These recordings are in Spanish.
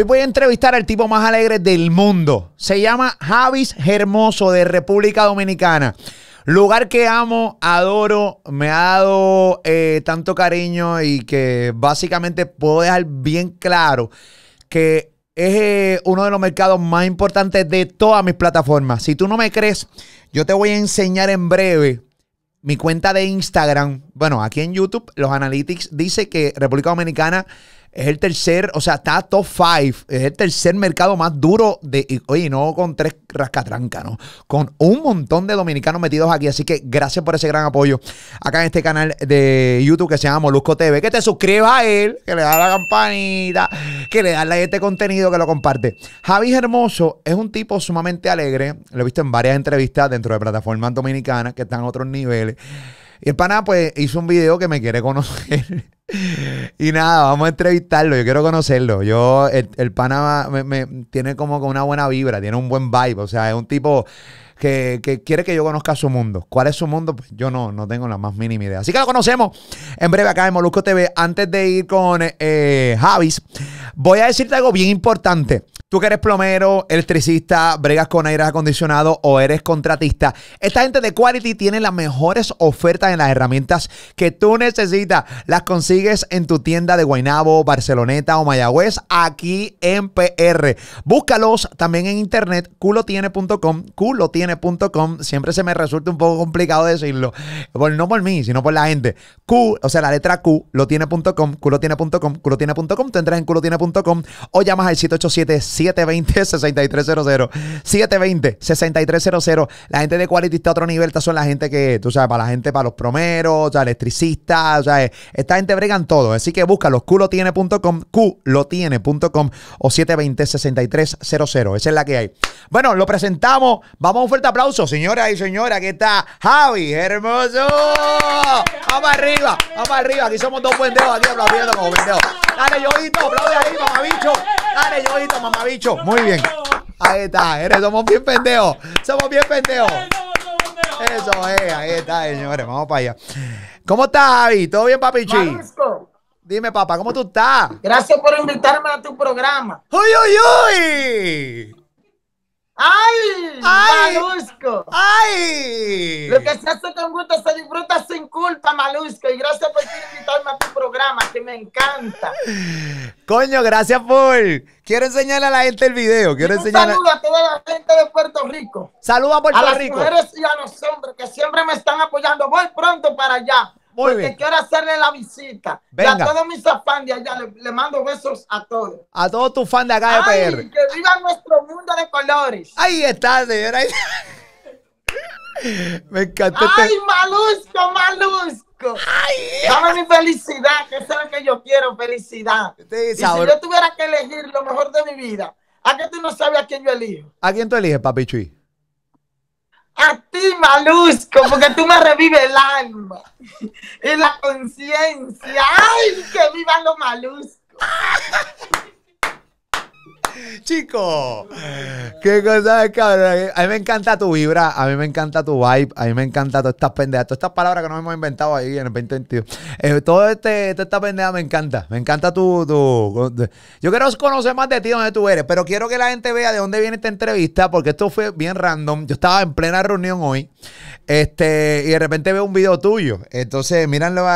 Hoy voy a entrevistar al tipo más alegre del mundo. Se llama Javis Hermoso de República Dominicana. Lugar que amo, adoro, me ha dado eh, tanto cariño y que básicamente puedo dejar bien claro que es eh, uno de los mercados más importantes de todas mis plataformas. Si tú no me crees, yo te voy a enseñar en breve mi cuenta de Instagram. Bueno, aquí en YouTube los analytics dice que República Dominicana es el tercer, o sea, está top 5, es el tercer mercado más duro de, oye, no con tres rascatranca, ¿no? Con un montón de dominicanos metidos aquí, así que gracias por ese gran apoyo acá en este canal de YouTube que se llama Molusco TV, que te suscribas a él, que le das la campanita, que le das a este contenido, que lo comparte. Javi Hermoso es un tipo sumamente alegre, lo he visto en varias entrevistas dentro de plataformas dominicanas que están a otros niveles. Y el pana, pues, hizo un video que me quiere conocer. y nada, vamos a entrevistarlo. Yo quiero conocerlo. Yo, el, pana me, tiene como una buena vibra, tiene un buen vibe. O sea, es un tipo que, quiere que yo conozca su mundo. ¿Cuál es su mundo? Pues yo no, no tengo la más mínima idea. Así que lo conocemos en breve acá en Molusco TV. Antes de ir con eh, Javis, voy a decirte algo bien importante. Tú que eres plomero, electricista, bregas con aire acondicionado o eres contratista, esta gente de Quality tiene las mejores ofertas en las herramientas que tú necesitas. Las consigues en tu tienda de Guaynabo, Barceloneta o Mayagüez aquí en PR. Búscalos también en internet culotiene.com, culotiene com, Siempre se me resulta un poco complicado decirlo. no por mí, sino por la gente. Q, o sea, la letra Q, lo tiene tiene.com, culo tiene Tú entras en com o llamas al 787-720-6300. 720-6300. La gente de Quality está a otro nivel. Estas son la gente que, tú sabes, para la gente, para los promeros, electricistas, o sea, esta gente bregan todo. Así que busca los búscalos, tiene com o 720-6300. Esa es la que hay. Bueno, lo presentamos. Vamos a ¡Aplausos, aplauso, señoras y señora, Aquí está Javi, hermoso. Vamos arriba, vamos arriba. Aquí somos dos pendejos aquí aplaudiendo como pendejos. Dale, Yoito, aplaude ahí, mamabicho. Dale, Yoito, mamabicho. Muy bien. Ahí está, eres, somos bien pendejos. Somos bien pendejos. Eso es, ahí está, señores. Vamos para allá. ¿Cómo estás, Javi? ¿Todo bien, papichi? Dime, papá, ¿cómo tú estás? Gracias por invitarme a tu programa. ¡Uy, uy, uy! ¡Ay! ¡Ay! ¡Malusco! ¡Ay! Lo que se hace con gusto se disfruta sin culpa, Malusco. Y gracias por invitarme a tu programa, que me encanta. Coño, gracias por. Quiero enseñarle a la gente el video. Quiero enseñar. a toda la gente de Puerto Rico. Saludos a Puerto Rico. A las mujeres y a los hombres que siempre me están apoyando. Voy pronto para allá. porque quiero hacerle la visita. Y a todos mis fans de allá, le, mando besos a todos. A todos tus fans de acá de PR. Que viva nuestro de colores. Ahí está, señora. Me encantó. Este- ¡Ay, Malusco, Malusco! Ay, Dame mi felicidad, que eso es lo que yo quiero, felicidad. Este si yo tuviera que elegir lo mejor de mi vida, ¿a qué tú no sabes a quién yo elijo? ¿A quién tú eliges, papi Chuy? A ti, Malusco, porque tú me revives el alma y la conciencia. ¡Ay, que vivan los Maluscos! Chico, qué cosa es, cabrón. A mí me encanta tu vibra, a mí me encanta tu vibe, a mí me encanta todas estas pendejas, todas estas palabras que nos hemos inventado ahí en el 2022. Eh, todo este, esta pendeja me encanta, me encanta tu, Yo quiero conocer más de ti, Donde tú eres, pero quiero que la gente vea de dónde viene esta entrevista, porque esto fue bien random. Yo estaba en plena reunión hoy, este, y de repente veo un video tuyo. Entonces, míranlo,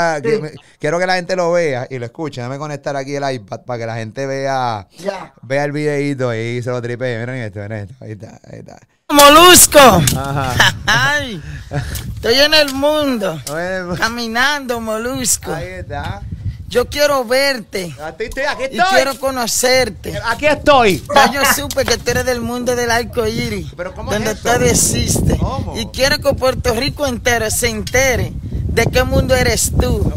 quiero que la gente lo vea y lo escuche. Déjame conectar aquí el iPad para que la gente vea, vea el video se lo miren esto. Molusco. estoy en el mundo. Caminando, molusco. Yo quiero verte. Y quiero conocerte. Aquí estoy. yo supe que tú eres del mundo del arco iris. Pero donde existe. Y quiero que Puerto Rico entero se entere ¿De qué mundo eres tú?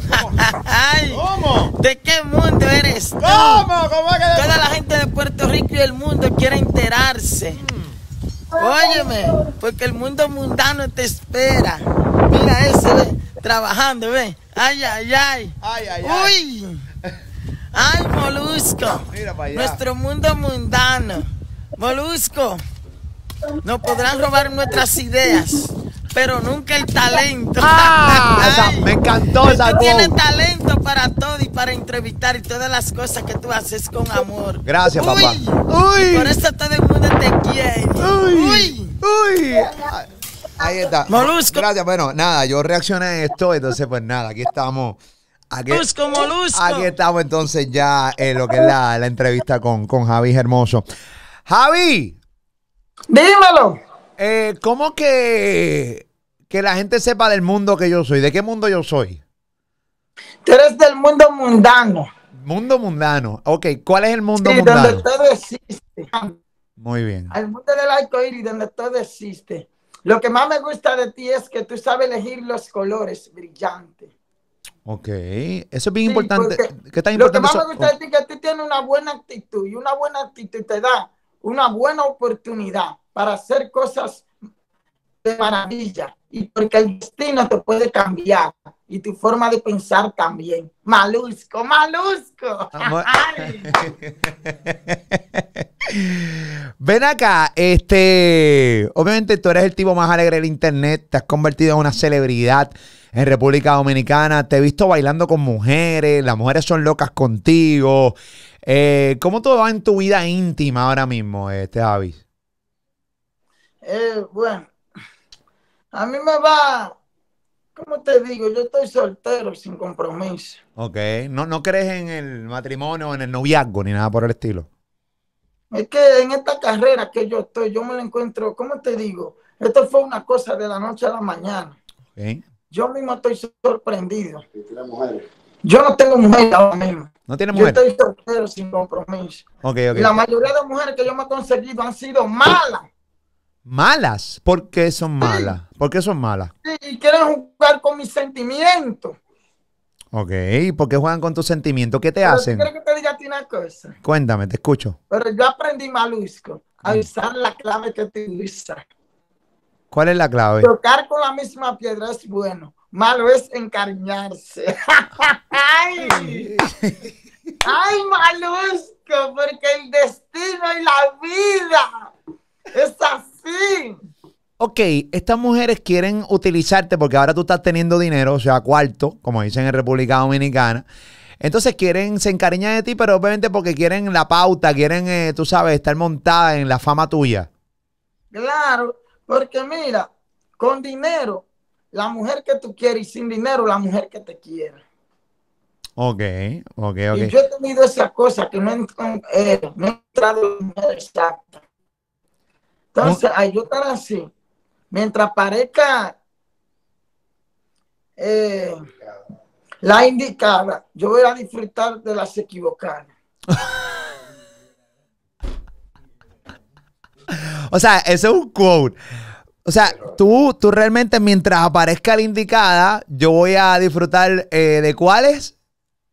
¿Cómo? ¿De qué mundo eres tú? ¿Cómo? ¿Cómo que Toda la gente de Puerto Rico y el mundo quiere enterarse. Mm. Óyeme, porque el mundo mundano te espera. Mira ese, trabajando, ve. Ay, ay, ay. Ay, ay, ay. Uy. Ay, Molusco. Nuestro mundo mundano. Molusco. Nos podrán robar nuestras ideas pero nunca el talento. Ah, me encantó esa Tú tienes talento para todo y para entrevistar y todas las cosas que tú haces con amor. Gracias, Uy, papá. Uy. Por eso todo el mundo te quiere. Uy. Uy. Uy. Ahí está. Molusco. Gracias. Bueno, nada, yo reaccioné a esto, entonces pues nada, aquí estamos. Aquí, molusco, molusco. Aquí estamos entonces ya en lo que es la, entrevista con, Javi Hermoso. Javi. Dímelo. Eh, ¿Cómo que que la gente sepa del mundo que yo soy. ¿De qué mundo yo soy? Tú eres del mundo mundano. Mundo mundano. Ok, ¿cuál es el mundo mundano? Donde todo existe. Muy bien. El mundo del arco donde todo existe. Lo que más me gusta de ti es que tú sabes elegir los colores brillantes. Ok, eso es bien importante. ¿Qué importante lo que más me gusta de ti es que tú tienes una buena actitud y una buena actitud te da una buena oportunidad para hacer cosas de maravilla y porque el destino te puede cambiar y tu forma de pensar también. Malusco, malusco. Ven acá, este, obviamente tú eres el tipo más alegre del internet, te has convertido en una celebridad en República Dominicana, te he visto bailando con mujeres, las mujeres son locas contigo. Eh, ¿Cómo todo va en tu vida íntima ahora mismo, este eh, bueno a mí me va, ¿cómo te digo? Yo estoy soltero, sin compromiso. Ok, ¿no, no crees en el matrimonio, o en el noviazgo, ni nada por el estilo? Es que en esta carrera que yo estoy, yo me la encuentro, ¿cómo te digo? Esto fue una cosa de la noche a la mañana. Yo mismo estoy sorprendido. Yo no tengo mujer ahora mismo. No tiene mujer. Yo estoy soltero sin compromiso. Okay, okay. La mayoría de mujeres que yo me he conseguido han sido malas malas. ¿Por qué son malas? ¿Por qué son malas? Y quieren jugar con mis sentimientos. Ok, ¿por qué juegan con tus sentimientos? ¿Qué te hacen? Quiero que te diga una cosa. Cuéntame, te escucho. Pero yo aprendí malusco a mm. usar la clave que te usas. ¿Cuál es la clave? Tocar con la misma piedra es bueno. Malo es encariñarse. ¡Ay! ¡Ay, malusco! Porque el destino y la vida es así. Ok, estas mujeres quieren utilizarte porque ahora tú estás teniendo dinero, o sea, cuarto, como dicen en República Dominicana. Entonces quieren, se encariñan de ti, pero obviamente porque quieren la pauta, quieren, eh, tú sabes, estar montada en la fama tuya. Claro, porque mira, con dinero, la mujer que tú quieres y sin dinero, la mujer que te quiere Ok, ok, ok. Y yo he tenido esa cosa que no he, entrado en eh, la mujer exacta. Entonces, al yo así, mientras aparezca eh, la indicada, yo voy a disfrutar de las equivocadas. o sea, ese es un quote. O sea, tú, tú realmente mientras aparezca la indicada, yo voy a disfrutar eh, de cuáles.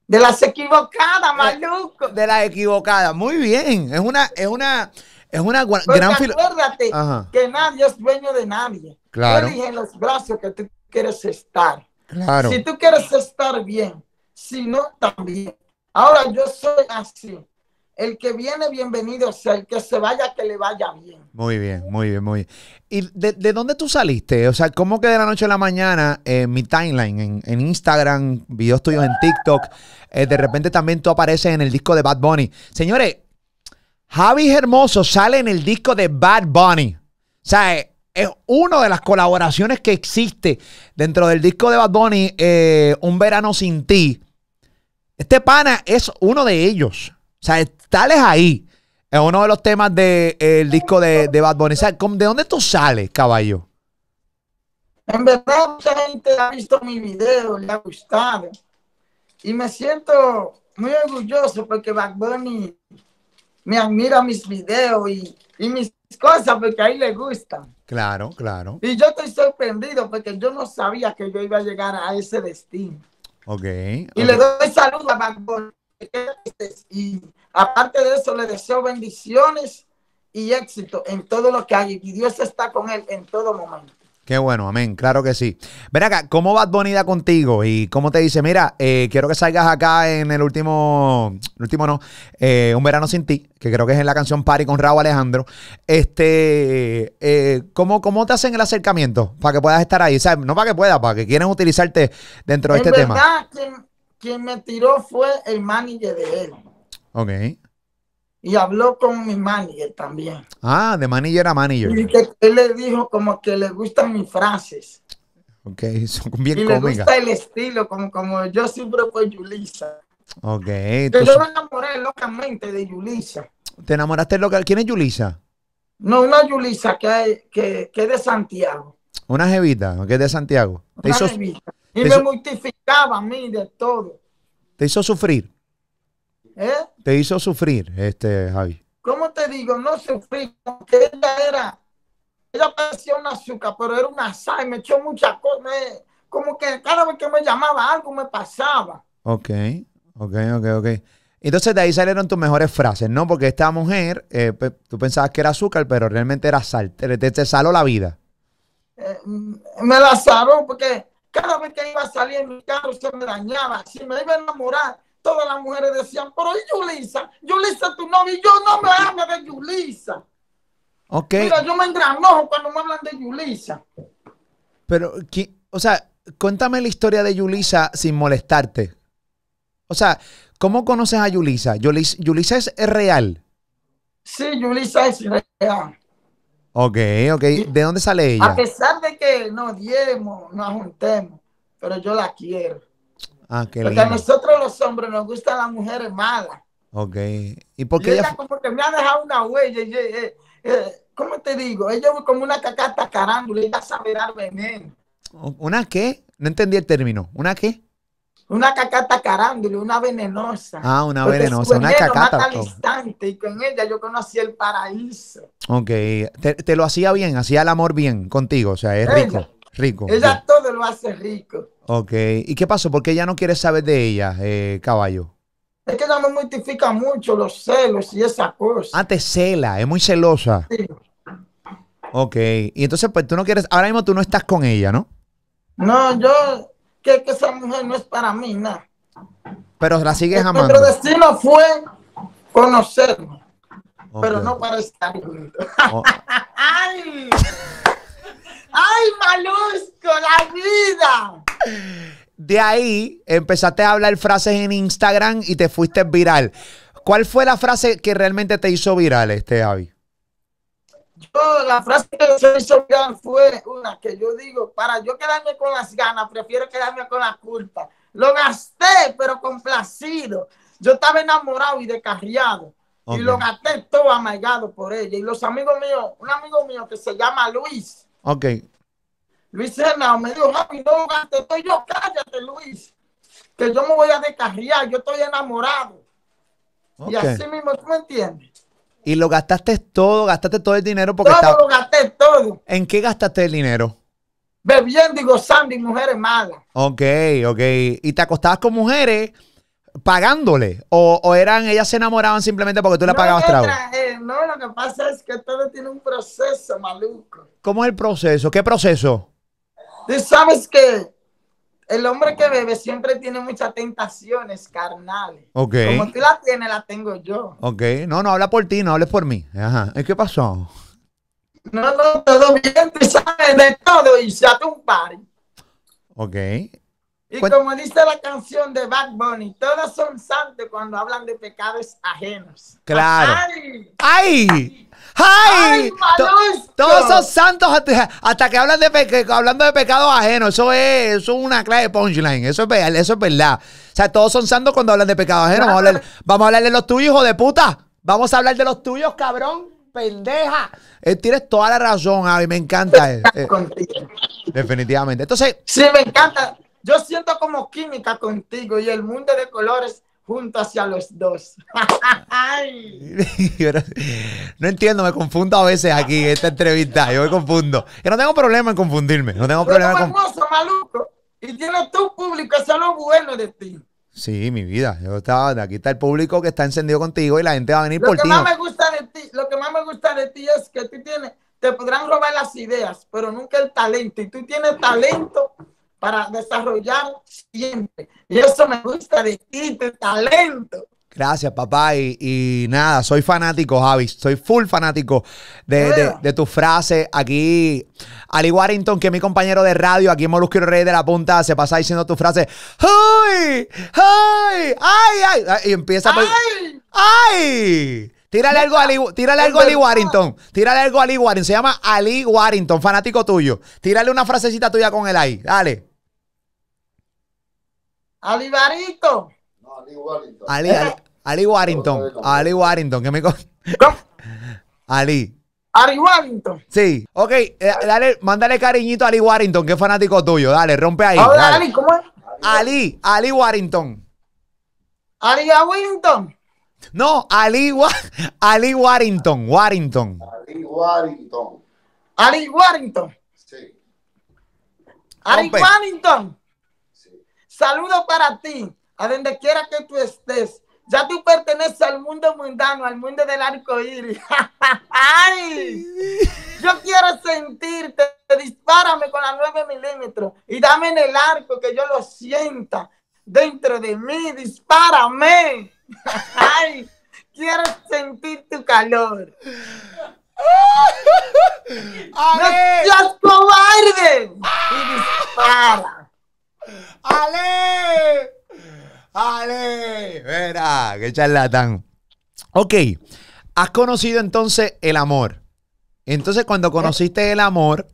De las equivocadas, maluco. De las equivocadas, muy bien. Es una, es una, es una gran Porque Acuérdate que nadie es dueño de nadie. Claro. Yo dije en los brazos que tú quieres estar. Si tú quieres estar bien, si no, también. Ahora yo soy así. El que viene, bienvenido o sea. El que se vaya, que le vaya bien. Muy bien, muy bien, muy bien. ¿Y de, de dónde tú saliste? O sea, ¿cómo que de la noche a la mañana eh, mi timeline en, Instagram, videos tuyos en TikTok, eh, de repente también tú apareces en el disco de Bad Bunny? Señores, Javi Hermoso sale en el disco de Bad Bunny. O sea, eh, es, una de las colaboraciones que existe dentro del disco de Bad Bunny, eh, Un Verano Sin Ti. Este pana es uno de ellos. O sea, tales ahí. Es uno de los temas del eh, disco de, Bad Bunny. ¿de dónde tú sales, caballo? En verdad, mucha gente ha visto mi video, le ha gustado. Y me siento muy orgulloso porque Bad Bunny me admira mis videos y, mis cosas porque ahí le gusta. Claro, claro. Y yo estoy sorprendido porque yo no sabía que yo iba a llegar a ese destino. Ok. Y le doy saludos a Y aparte de eso, le deseo bendiciones y éxito en todo lo que hay. Y Dios está con él en todo momento. Qué bueno, amén, claro que sí. Ven acá, ¿cómo va bonita contigo? Y cómo te dice, mira, eh, quiero que salgas acá en el último, el último no, eh, Un Verano Sin Ti, que creo que es en la canción Party con Raúl Alejandro. Este, eh, ¿cómo, te hacen el acercamiento para que puedas estar ahí? O no para que puedas, para que quieran utilizarte dentro de este verdad, tema. verdad, quien me tiró fue el manager de él. Ok y habló con mi manager también. Ah, de manager a manager. Y que él le dijo como que le gustan mis frases. Ok, son bien y le gusta el estilo, como, como yo siempre fui Yulisa. Ok. te Yo me enamoré locamente de Yulisa. ¿Te enamoraste local? ¿Quién es Yulisa? No, una Yulisa que, que, que es de Santiago. Una jevita, que es de Santiago. Una te hizo, jevita. Y me mortificaba a mí de todo. ¿Te hizo sufrir? ¿Eh? Te hizo sufrir, este Javi. ¿Cómo te digo? No sufrí, porque ella era, ella parecía un azúcar, pero era una sal, me echó muchas cosas, como que cada vez que me llamaba algo me pasaba. Ok, ok, ok, ok. Entonces de ahí salieron tus mejores frases, ¿no? Porque esta mujer, eh, tú pensabas que era azúcar, pero realmente era sal. Te, saló la vida. Eh, me la saló porque cada vez que iba a salir mi carro se me dañaba. Si me iba a enamorar, todas las mujeres decían, pero ¿y Yulisa? Yulisa tu novia, yo no me hablo de Yulisa. Okay. Mira, yo me engranojo cuando me hablan de Yulisa. Pero, o sea, cuéntame la historia de Yulisa sin molestarte. O sea, ¿cómo conoces a Yulisa? ¿Yulisa, Yulisa es real? Sí, Yulisa es real. Ok, ok. ¿De dónde sale ella? A pesar de que nos diemos, nos juntemos, pero yo la quiero. Ah, Porque a nosotros los hombres nos gustan las mujeres malas. Ok. ¿Y por qué ella, como que me ha dejado una huella. ¿Cómo te digo? Ella es como una cacata carándula. Ella sabe dar veneno. ¿Una qué? No entendí el término. ¿Una qué? Una cacata carándula, una venenosa. Ah, una venenosa, una cacata. y con ella yo conocí el paraíso. Ok, te, lo hacía bien, hacía el amor bien contigo, o sea, es rico. Rico. Ella todo lo hace rico. Ok. ¿Y qué pasó? ¿Por qué ella no quiere saber de ella, eh, caballo? Es que ella me mortifica mucho los celos y esa cosa. Ah, te cela, es muy celosa. Sí. Ok. Y entonces, pues tú no quieres. Ahora mismo tú no estás con ella, ¿no? No, yo. Que, que esa mujer no es para mí, nada. Pero la sigues amando. Nuestro destino fue conocernos. Pero no para estar juntos. Oh. ¡Ay! ¡Ay, con la vida! De ahí empezaste a hablar frases en Instagram y te fuiste viral. ¿Cuál fue la frase que realmente te hizo viral, este Avi? Yo, la frase que se hizo viral fue una que yo digo, para yo quedarme con las ganas, prefiero quedarme con la culpa. Lo gasté, pero complacido. Yo estaba enamorado y descarriado. Y lo gasté todo amargado por ella. Y los amigos míos, un amigo mío que se llama Luis, Ok. Luis Hernández me dijo, Javi, no te estoy yo, cállate, Luis. Que yo me voy a descarriar, yo estoy enamorado. Y así mismo, ¿tú me entiendes? Y lo gastaste todo, gastaste todo el dinero porque todo lo gasté todo. ¿En qué gastaste el dinero? Bebiendo y gozando y mujeres malas. Ok, ok. Y te acostabas con mujeres pagándole? ¿O, eran ellas se enamoraban simplemente porque tú le pagabas trabajo. Eh, no, lo que pasa es que todo tiene un proceso maluco. ¿Cómo es el proceso? ¿Qué proceso? Tú sabes que el hombre que bebe siempre tiene muchas tentaciones carnales. Ok. Como tú la tienes, la tengo yo. Ok. No, no, habla por ti, no hables por mí. Ajá. qué pasó? No, no, todo bien, tú sabes de todo y se hace un Ok. Y como dice la canción de Bad Bunny, todos son santos cuando hablan de pecados ajenos. Claro. ¡Ay! ¡Ay! ¡Ay! todos son santos hasta, que hablan de hablando de pecados ajenos. Eso es, una clase de punchline. Eso es, eso verdad. O sea, todos son santos cuando hablan de pecados ajenos. Vamos a, hablar, de los tuyos, hijo de puta. Vamos a hablar de los tuyos, cabrón pendeja. Él eh, tienes toda la razón, Avi, me encanta. Eh, eh. definitivamente. Entonces. Sí, me encanta. Yo siento como química contigo y el mundo de colores junto hacia los dos. no entiendo, me confundo a veces aquí en esta entrevista. Yo me confundo. Yo no tengo problema en confundirme. No tengo problema hermoso, maluco. Y tienes tu público, eso es lo bueno de ti. Sí, mi vida. aquí está el público que está encendido contigo y la gente va a venir por ti. Lo que más me gusta de ti es que tú tienes, te podrán robar las ideas, pero nunca el talento. Y tú tienes talento para desarrollar siempre. Y eso me gusta de talento. Gracias, papá. Y, nada, soy fanático, Javi. Soy full fanático de, de, de tus frases. Aquí, Ali Warrington, que es mi compañero de radio, aquí en Molusco Rey de la Punta, se pasa diciendo tu frase. ¡Ay! ¡Ay! ¡Ay! ¡Ay! Y empieza ¡Ay! ¡Ay! Tírale algo, a Ali, tírale algo a Ali Warrington. Tírale algo a Ali Warrington. Se llama Ali Warrington, fanático tuyo. Tírale una frasecita tuya con el ahí. Dale. Ali Barito. No, Ali Warrington. Ali, Ali, Ali Warrington. Ali Warrington, que me con... ¿Cómo? Ali. Ali Warrington. Sí. Ok, eh, dale, mándale cariñito a Ali Warrington, que es fanático tuyo. Dale, rompe ahí. Ahora, Ali, ¿cómo es? Ali, Ali Warrington. Ali Warrington. No, Ali, Ali Warrington. Warrington. Ali Warrington. Ali Warrington. Sí. Ali Warrington. Saludo para ti, a donde quiera que tú estés. Ya tú perteneces al mundo mundano, al mundo del arco iris. ¡Ay! Yo quiero sentirte. Dispárame con la 9 milímetros y dame en el arco que yo lo sienta dentro de mí. Dispárame. ¡Ay! Quiero sentir tu calor. ¡No seas cobarde! Y dispara. ¡Ale! ¡Ale! Verá, qué charlatán. Ok, has conocido entonces el amor. Entonces, cuando eh. conociste el amor,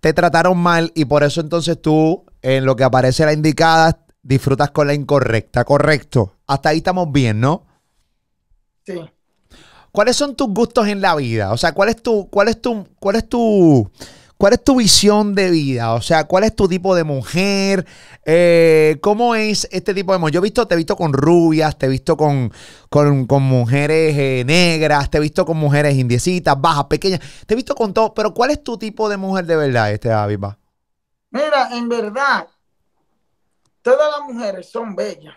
te trataron mal y por eso entonces tú, en lo que aparece la indicada, disfrutas con la incorrecta, correcto. Hasta ahí estamos bien, ¿no? Sí. ¿Cuáles son tus gustos en la vida? O sea, ¿cuál es tu, cuál es tu, cuál es tu, ¿Cuál es tu visión de vida? O sea, ¿cuál es tu tipo de mujer? Eh, ¿Cómo es este tipo de mujer? Yo he visto, te he visto con rubias, te he visto con, mujeres eh, negras, te he visto con mujeres indiecitas, bajas, pequeñas, te he visto con todo. Pero ¿cuál es tu tipo de mujer de verdad, este Aviva? Mira, en verdad, todas las mujeres son bellas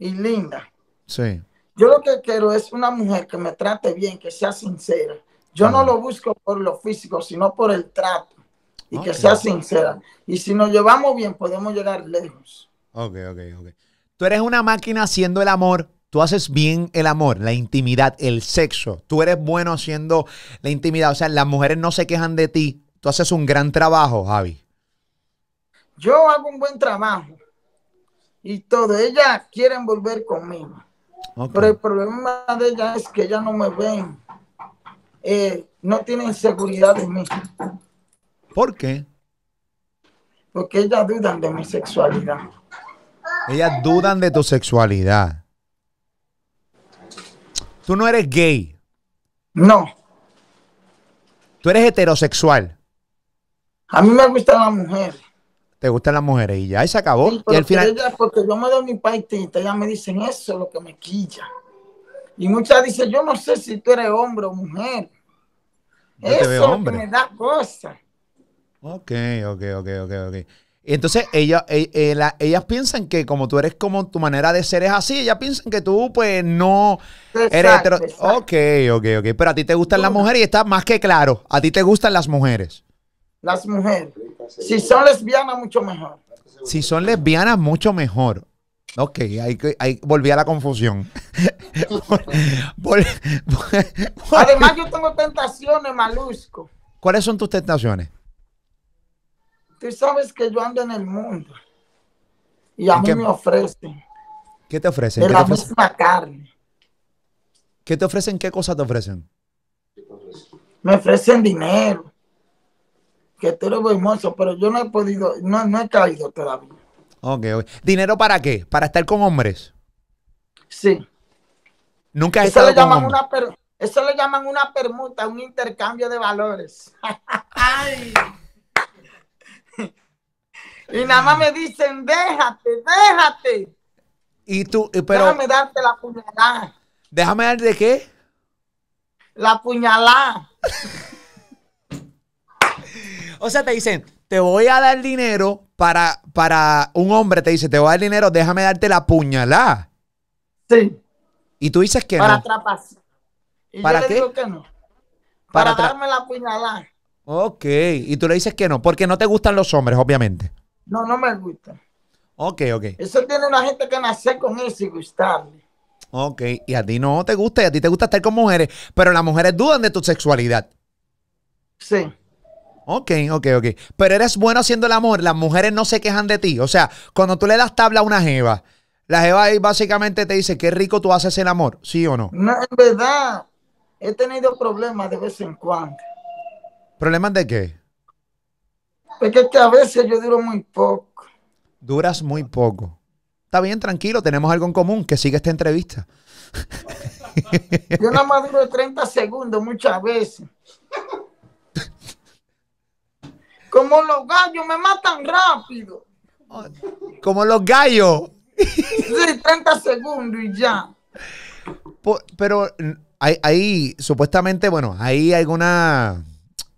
y lindas. Sí. Yo lo que quiero es una mujer que me trate bien, que sea sincera, yo no lo busco por lo físico, sino por el trato y que sea sincera. Y si nos llevamos bien, podemos llegar lejos. Ok, ok, ok. Tú eres una máquina haciendo el amor. Tú haces bien el amor, la intimidad, el sexo. Tú eres bueno haciendo la intimidad. O sea, las mujeres no se quejan de ti. Tú haces un gran trabajo, Javi. Yo hago un buen trabajo. Y todas Ellas quieren volver conmigo. Pero el problema de ella es que ellas no me ven eh, no tienen seguridad de mí. ¿Por qué? Porque ellas dudan de mi sexualidad. Ellas dudan de tu sexualidad. Tú no eres gay. No. Tú eres heterosexual. A mí me gustan las mujeres. Te gustan las mujeres y ya, se acabó. y final. porque yo me doy mi y ya me dicen eso, lo que me quilla. Y muchas dicen, yo no sé si tú eres hombre o mujer. Eso me da cosa. Ok, ok, ok, ok, ok. Entonces, ellas, e, e, ellas, piensan que como tú eres como tu manera de ser es así, ellas piensan que tú, pues, no eres hetero. Ok, ok, ok. Pero a ti te gustan las mujeres y está más que claro. A ti te gustan las mujeres. Las mujeres. Si son lesbianas, mucho mejor. Si son lesbianas, mucho mejor. Ok, ahí, volví a la confusión. Además, yo tengo tentaciones, Malusco. ¿Cuáles son tus tentaciones? Tú sabes que yo ando en el mundo y a mí me ofrecen. ¿Qué te ofrecen? De la misma carne. ¿Qué te ofrecen? ¿Qué cosas te ofrecen? Me ofrecen dinero. Que tú eres hermoso, pero yo no he podido, no, no he caído todavía. Ok, ok. ¿Dinero para qué? ¿Para estar con hombres? Sí. Nunca es. eso le Una eso le llaman una permuta, un intercambio de valores. Ay. y nada más me dicen, déjate, déjate. Y tú, eh, pero... Déjame darte la puñalada. ¿Déjame dar de qué? La puñalada. o sea, te dicen, te voy a dar dinero para, para un hombre te dice, te voy a dar dinero, déjame darte la puñalada. Sí. Y tú dices que para no. Y para yo qué? Le digo que no. Para, darme la puñalada. Ok, y tú le dices que no, porque no te gustan los hombres, obviamente. No, no me gustan. Ok, ok. Eso tiene una gente que nace con eso y gustarle. Ok, y a ti no te gusta, y a ti te gusta estar con mujeres, pero las mujeres dudan de tu sexualidad. Sí. Ok, ok, ok. Pero eres bueno haciendo el amor, las mujeres no se quejan de ti. O sea, cuando tú le das tabla a una jeva, la jeva ahí básicamente te dice, qué rico tú haces el amor, ¿sí o no? No, en verdad, he tenido problemas de vez en cuando. ¿Problemas de qué? Porque es que a veces yo duro muy poco. Duras muy poco. Está bien, tranquilo, tenemos algo en común, que sigue esta entrevista. Yo nada más duro 30 segundos muchas veces. Como los gallos me matan rápido. Como los gallos. Sí, 30 segundos y ya. Pero hay, supuestamente, bueno, hay alguna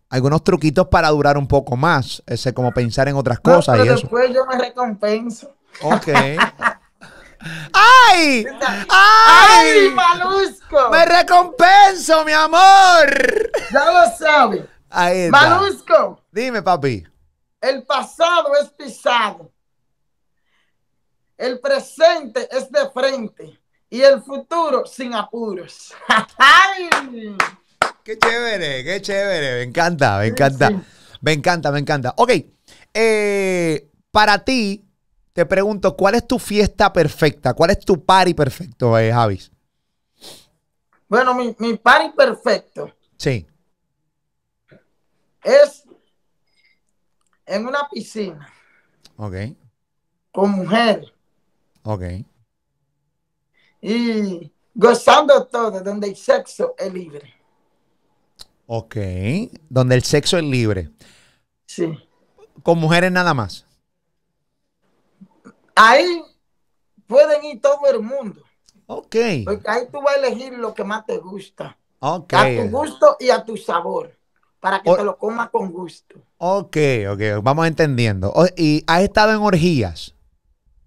algunos truquitos para durar un poco más, ese como pensar en otras cosas y después yo me recompenso. Ok. ¡Ay! ¡Ay! Malusco! ¡Me recompenso, mi amor! Ya lo sabes. Malusco, Dime, papi. El pasado es pisado. El presente es de frente. Y el futuro sin apuros. ¡Ay! Qué chévere, qué chévere. Me encanta, me encanta. Me encanta, me encanta. Ok. Eh, para ti, te pregunto, ¿cuál es tu fiesta perfecta? ¿Cuál es tu party perfecto, eh, Javis? Bueno, mi, mi party perfecto. Sí. Es en una piscina. Ok. Con mujeres. Ok. Y gozando todo, donde el sexo es libre. Ok. Donde el sexo es libre. Sí. Con mujeres nada más. Ahí pueden ir todo el mundo. Ok. Porque ahí tú vas a elegir lo que más te gusta. Ok. A tu gusto y a tu sabor para que te lo comas con gusto. Ok, ok, vamos entendiendo. ¿Y has estado en orgías?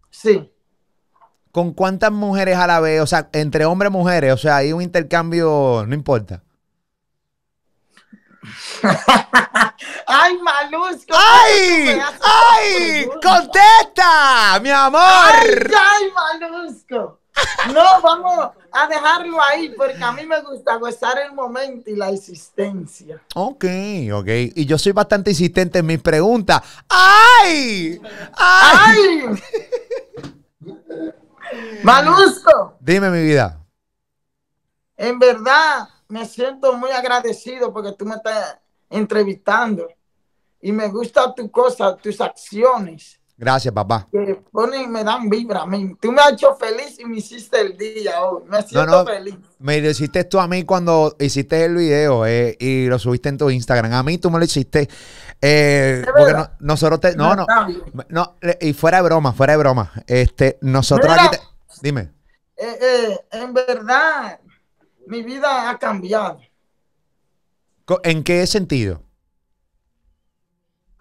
Sí. ¿Con cuántas mujeres a la vez? O sea, entre hombres y mujeres, o sea, hay un intercambio, no importa. ¡Ay, malusco! ¡Ay! ¡Ay! ¡Contesta, mi amor! ay Malusco! No, vamos, a dejarlo ahí porque a mí me gusta gozar el momento y la existencia. Ok, ok. Y yo soy bastante insistente en mis preguntas. ¡Ay! ¡Ay! ¡Ay! Dime mi vida. En verdad, me siento muy agradecido porque tú me estás entrevistando y me gusta tu cosa, tus acciones Gracias, papá. me dan vibra a mí. Tú me has hecho feliz y me hiciste el día hoy. Me siento feliz. Me hiciste tú a mí cuando hiciste el video eh, y lo subiste en tu Instagram. A mí tú me lo hiciste. Eh, porque nosotros No, no. y fuera de broma, fuera de broma. Este, nosotros Dime. Eh, en verdad, mi vida ha cambiado. ¿En qué sentido?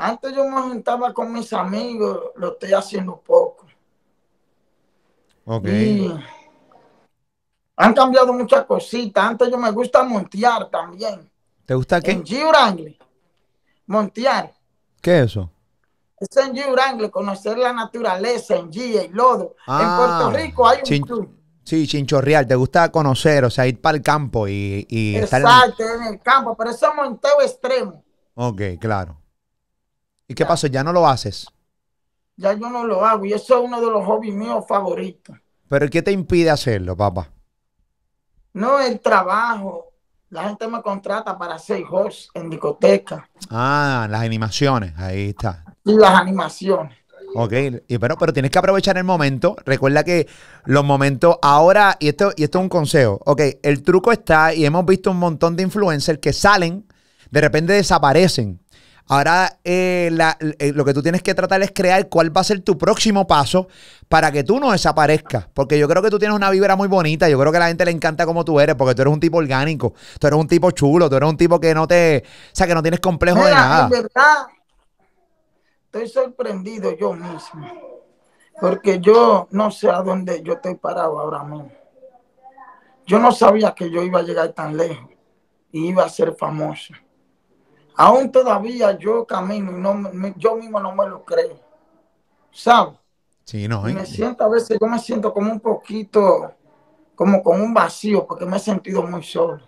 Antes yo me juntaba con mis amigos, lo estoy haciendo poco. Ok. han cambiado muchas cositas. Antes yo me gusta montear también. ¿Te gusta qué? En G Montear. ¿Qué es eso? Es en G conocer la naturaleza, en G, y lodo. en ah, Puerto Rico hay un chin, Sí, chinchorreal, te gusta conocer, o sea, ir para el campo y, y Exacto, estar en... en... el campo, pero eso es monteo extremo. Ok, claro. ¿Y qué pasó? ¿Ya no lo haces? Ya yo no lo hago y eso es uno de los hobbies míos favoritos. ¿Pero qué te impide hacerlo, papá? No, el trabajo. La gente me contrata para hacer hosts en discoteca. Ah, las animaciones, ahí está. Y las animaciones. Ok, pero, pero tienes que aprovechar el momento. Recuerda que los momentos ahora, y esto, y esto es un consejo, ok, el truco está, y hemos visto un montón de influencers que salen, de repente desaparecen, Ahora eh, eh, lo que tú tienes que tratar es crear cuál va a ser tu próximo paso para que tú no desaparezcas. Porque yo creo que tú tienes una vibra muy bonita. Yo creo que a la gente le encanta como tú eres, porque tú eres un tipo orgánico, tú eres un tipo chulo, tú eres un tipo que no te, o sea, que no tienes complejo de nada. En verdad, estoy sorprendido yo mismo, porque yo no sé a dónde yo estoy parado ahora mismo. Yo no sabía que yo iba a llegar tan lejos y iba a ser famoso. Aún todavía yo camino y no, yo mismo no me lo creo. ¿Sabes? Sí, no, ¿eh? Me siento a veces, yo me siento como un poquito, como con un vacío, porque me he sentido muy solo.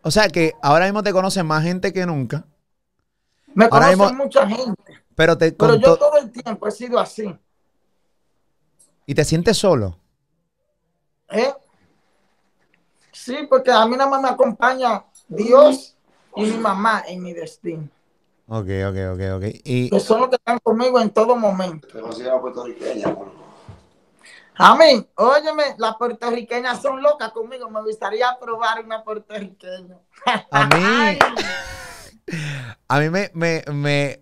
O sea que ahora mismo te conocen más gente que nunca. Me conocen mucha gente. Pero, yo todo el tiempo he sido así. ¿Y te sientes solo? ¿Eh? Sí, porque a mí nada más me acompaña Dios y mi mamá en mi destino. Ok, ok, ok, ok. Y... Que son los que están conmigo en todo momento. Te considero puertorriqueña, Amén. Óyeme, las puertorriqueñas son locas conmigo. Me gustaría probar una puertorriqueña. Amén. A mí me, me,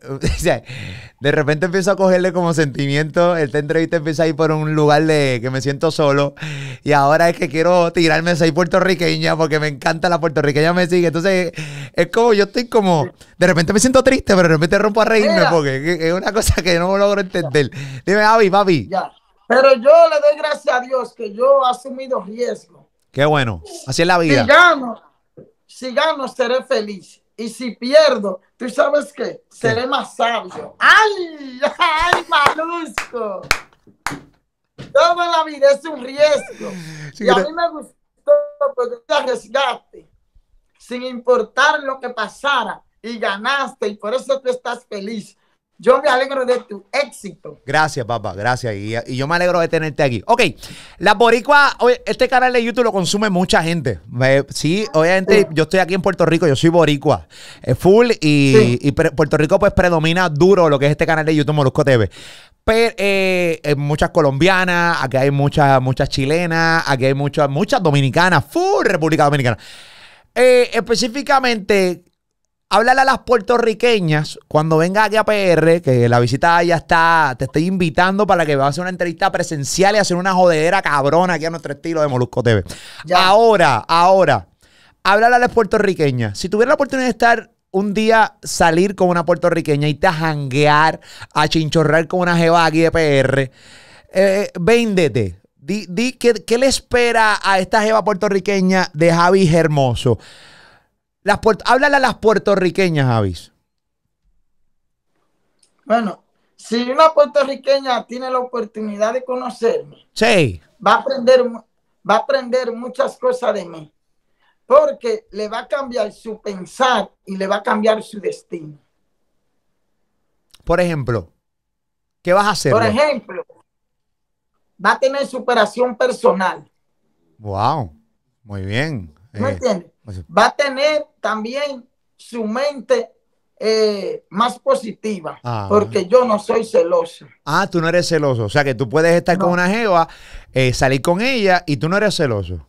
de repente empiezo a cogerle como sentimiento, esta entrevista empieza a ir por un lugar de que me siento solo y ahora es que quiero tirarme soy puertorriqueña porque me encanta la puertorriqueña me sigue. Entonces es como, yo estoy como, de repente me siento triste, pero de repente rompo a reírme porque es una cosa que no logro entender. Dime, Avi, papi. Ya. Pero yo le doy gracias a Dios que yo he asumido riesgo. Qué bueno, así es la vida. sigamos si gano, seré feliz. Y si pierdo, ¿tú sabes qué? Seré más sabio. ¡Ay! ¡Ay, Malusco! Toda la vida es un riesgo. y a mí me gustó porque te arriesgaste sin importar lo que pasara y ganaste y por eso tú estás feliz. Yo me alegro de tu éxito. Gracias, papá. Gracias. Y, yo me alegro de tenerte aquí. Ok, la boricua, este canal de YouTube lo consume mucha gente. sí, obviamente yo estoy aquí en Puerto Rico, yo soy boricua. Eh, full y, Puerto Rico pues predomina duro lo que es este canal de YouTube Molusco TV. Pero hay eh, eh, muchas colombianas, aquí hay muchas, muchas chilenas, aquí hay muchas, muchas dominicanas, full República Dominicana. específicamente, Háblale a las puertorriqueñas cuando venga aquí a PR, que la visita ya está, te estoy invitando para que vayas a hacer una entrevista presencial y hacer una jodedera cabrona aquí a nuestro estilo de Molusco TV. Ahora, ahora, háblale a las puertorriqueñas. Si tuviera la oportunidad de estar un día salir con una puertorriqueña, y a janguear, a chinchorrar con una jeva aquí de PR, eh, véndete, Di, ¿qué, ¿qué, le espera a esta jeva puertorriqueña de Javi Hermoso? Las háblale a las puertorriqueñas, Avis. Bueno, si una puertorriqueña tiene la oportunidad de conocerme, sí. va, a aprender, va a aprender muchas cosas de mí, porque le va a cambiar su pensar y le va a cambiar su destino. Por ejemplo, ¿qué vas a hacer? Por ejemplo, va a tener superación personal. Wow, muy bien. ¿Me eh, entiendes? va a tener también su mente eh, más positiva, ah, porque yo no soy celoso. Ah, tú no eres celoso. O sea que tú puedes estar con una jeva, eh, salir con ella y tú no eres celoso.